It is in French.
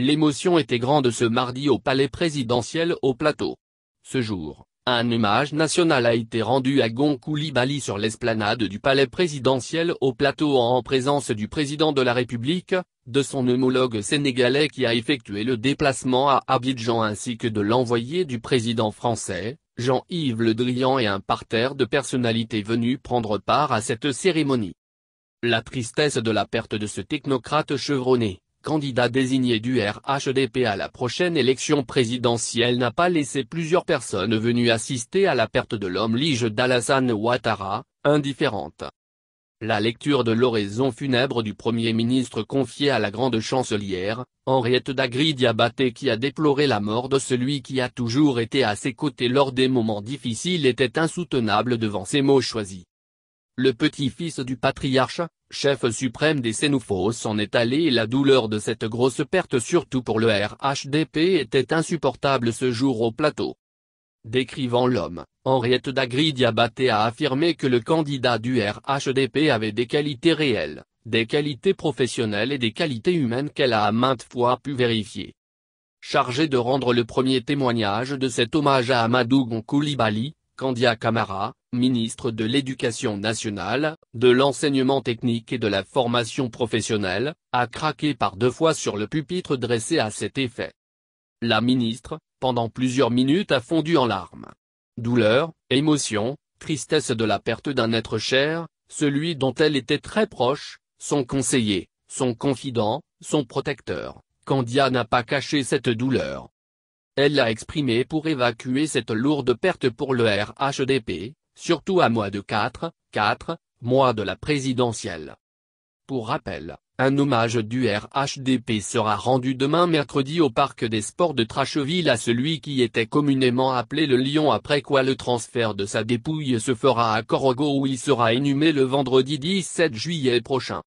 L'émotion était grande ce mardi au palais présidentiel au plateau. Ce jour, un hommage national a été rendu à Gon sur l'esplanade du palais présidentiel au plateau en présence du président de la République, de son homologue sénégalais qui a effectué le déplacement à Abidjan ainsi que de l'envoyé du président français, Jean-Yves Le Drian et un parterre de personnalités venues prendre part à cette cérémonie. La tristesse de la perte de ce technocrate chevronné, candidat désigné du RHDP à la prochaine élection présidentielle n'a pas laissé plusieurs personnes venues assister à la perte de l'homme lige d'Alassane Ouattara, indifférente. La lecture de l'oraison funèbre du Premier ministre confiée à la grande chancelière, Henriette Dagri Diabaté qui a déploré la mort de celui qui a toujours été à ses côtés lors des moments difficiles était insoutenable devant ces mots choisis le petit-fils du patriarche, chef suprême des Sénoufos en est allé et la douleur de cette grosse perte surtout pour le RHDP était insupportable ce jour au plateau. Décrivant l'homme, Henriette d'Agridia Diabaté a affirmé que le candidat du RHDP avait des qualités réelles, des qualités professionnelles et des qualités humaines qu'elle a à maintes fois pu vérifier. Chargée de rendre le premier témoignage de cet hommage à Amadou Gonkoulibaly, Candia Camara, ministre de l'Éducation nationale, de l'enseignement technique et de la formation professionnelle, a craqué par deux fois sur le pupitre dressé à cet effet. La ministre, pendant plusieurs minutes a fondu en larmes. Douleur, émotion, tristesse de la perte d'un être cher, celui dont elle était très proche, son conseiller, son confident, son protecteur. Candia n'a pas caché cette douleur. Elle l'a exprimé pour évacuer cette lourde perte pour le RHDP, surtout à moins de 4, 4 mois de la présidentielle. Pour rappel, un hommage du RHDP sera rendu demain mercredi au Parc des Sports de Tracheville à celui qui était communément appelé le Lion après quoi le transfert de sa dépouille se fera à Corogo où il sera inhumé le vendredi 17 juillet prochain.